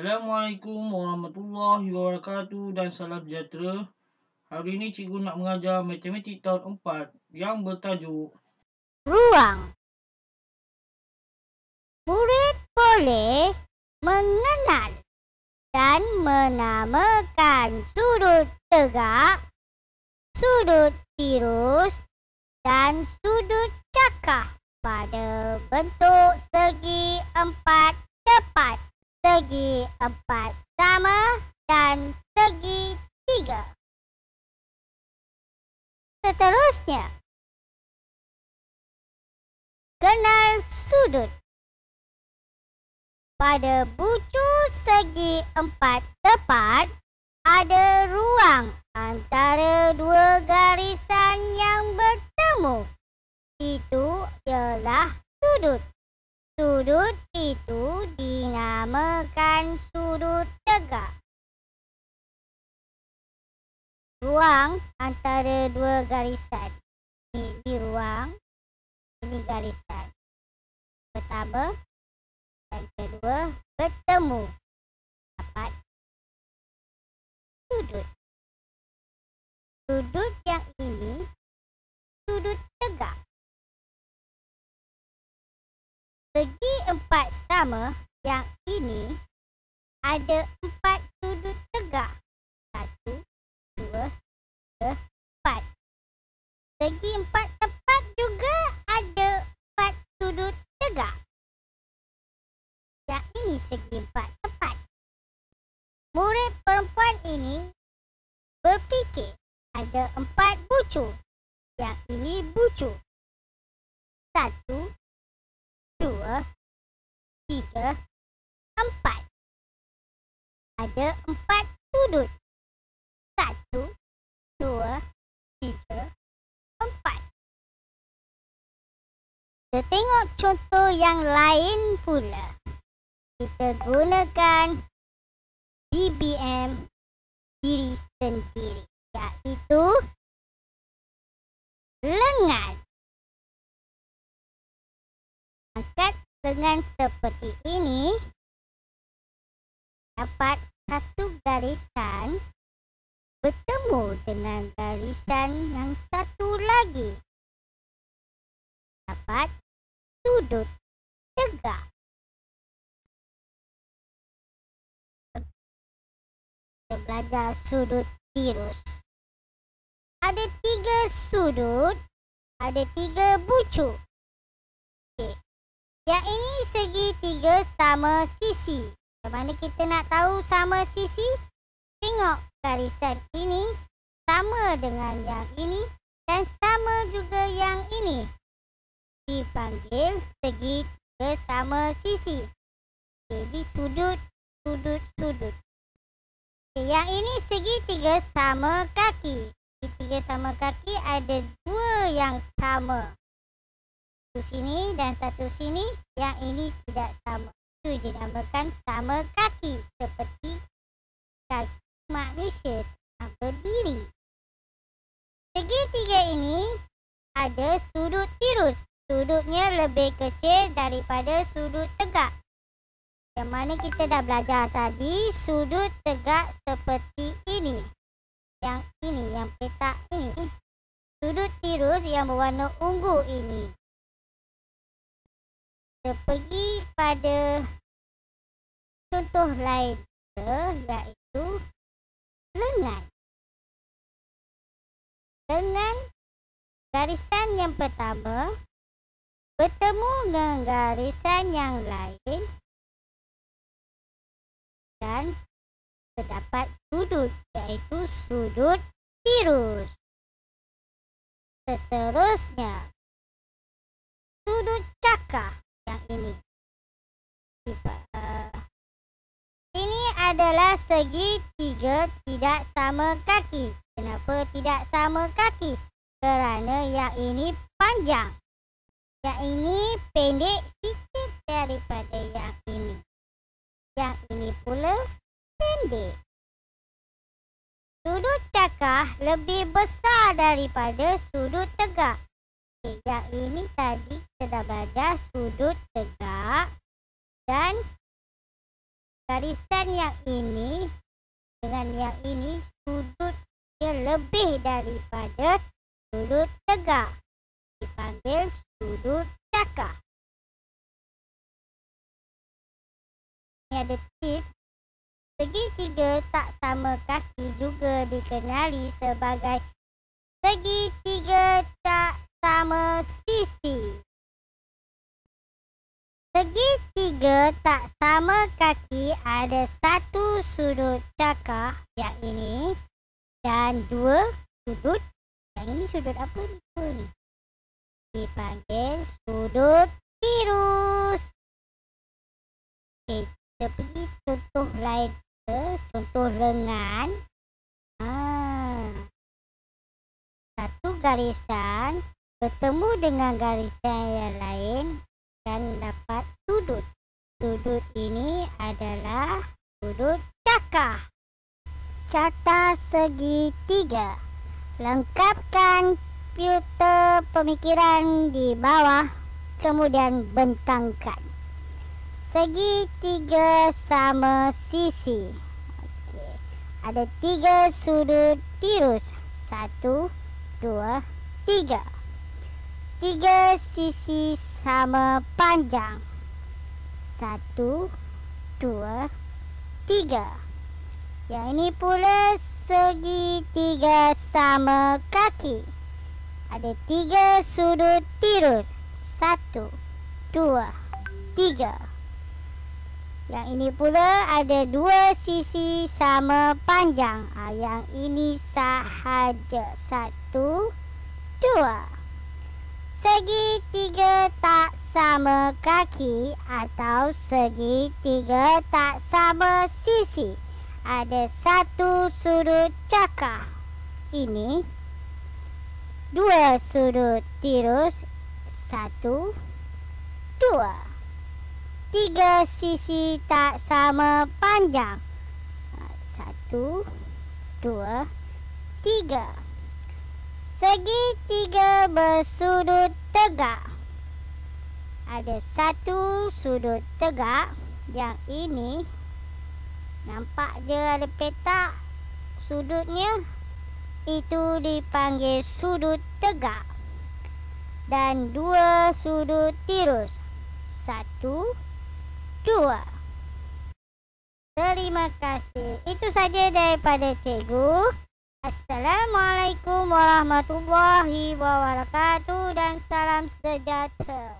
Assalamualaikum warahmatullahi wabarakatuh dan salam sejahtera. Hari ini cikgu nak mengajar matematik tahun 4 yang bertajuk Ruang. Murid boleh mengenal dan menamakan sudut tegak, sudut tirus dan sudut cakah pada bentuk segi empat tepat segi empat sama dan segi tiga. Seterusnya, kenal sudut. Pada bucu segi empat tepat, ada ruang antara dua garisan yang bertemu. Itu ialah sudut. Sudut itu dinamakan sudut tegak. Ruang antara dua garisan. Ini di ruang, ini garisan. Pertama dan kedua bertemu. Segi empat sama yang ini ada empat sudut tegak. Satu, dua, tiga, empat. Segi empat tepat juga ada empat sudut tegak. Yang ini segi empat tepat. Murid perempuan ini berfikir ada empat bucu. Yang ini bucu. Satu, dua, tiga, empat. Ada empat sudut. Satu, dua, tiga, empat. Kita tengok contoh yang lain pula. Kita gunakan BBM diri sendiri. dengan seperti ini dapat satu garisan bertemu dengan garisan yang satu lagi dapat sudut tegak belajar sudut tirus ada tiga sudut ada tiga bucu yang ini segi tiga sama sisi. Bagaimana kita nak tahu sama sisi? Tengok garisan ini sama dengan yang ini dan sama juga yang ini. Dipanggil segi tiga sama sisi. Jadi sudut, sudut, sudut. Okay, Yang ini segi tiga sama kaki. Segi tiga sama kaki ada dua yang sama satu sini dan satu sini yang ini tidak sama. Itu dinamakan sama kaki seperti kaki manusia yang berdiri. Segitiga ini ada sudut tirus. Sudutnya lebih kecil daripada sudut tegak. Yang mana kita dah belajar tadi, sudut tegak seperti ini. Yang ini, yang petak ini. Sudut tirus yang berwarna ungu ini kita pergi pada contoh lain juga iaitu lengan. Lengan garisan yang pertama bertemu dengan garisan yang lain dan terdapat sudut iaitu sudut tirus. Seterusnya, sudut cakar. adalah segi tiga tidak sama kaki. Kenapa tidak sama kaki? Kerana yang ini panjang. Yang ini pendek sikit daripada yang ini. Yang ini pula pendek. Sudut cakah lebih besar daripada sudut tegak. Okay, yang ini tadi kita dah belajar sudut tegak dan garisan yang ini dengan yang ini sudut dia lebih daripada sudut tegak dipanggil sudut cakar. Ini ada tip. Segi tiga tak sama kaki juga dikenali sebagai segi tiga tiga tak sama kaki ada satu sudut cakar yang ini dan dua sudut yang ini sudut apa ni? Apa ni? Dipanggil sudut tirus. Okay, kita pergi contoh lain ke. Contoh lengan. Ha. Satu garisan bertemu dengan garisan yang lain dan dapat sudut. Sudut ini adalah sudut caka. Cata segi tiga. Lengkapkan filter pemikiran di bawah, kemudian bentangkan. Segi tiga sama sisi. Okay. Ada tiga sudut tirus. Satu, dua, tiga. Tiga sisi sama panjang. Satu, dua, tiga. Yang ini pula segi tiga sama kaki. Ada tiga sudut tirus. Satu, dua, tiga. Yang ini pula ada dua sisi sama panjang. Ah, yang ini sahaja. Satu, dua, Segitiga tak sama kaki atau segitiga tak sama sisi ada satu sudut cakar ini dua sudut tirus satu dua tiga sisi tak sama panjang satu dua tiga Segitiga bersudut tegak. Ada satu sudut tegak yang ini nampak je ada petak sudutnya itu dipanggil sudut tegak dan dua sudut tirus satu dua terima kasih itu saja daripada cikgu Assalamualaikum warahmatullahi wabarakatuh dan salam sejahtera.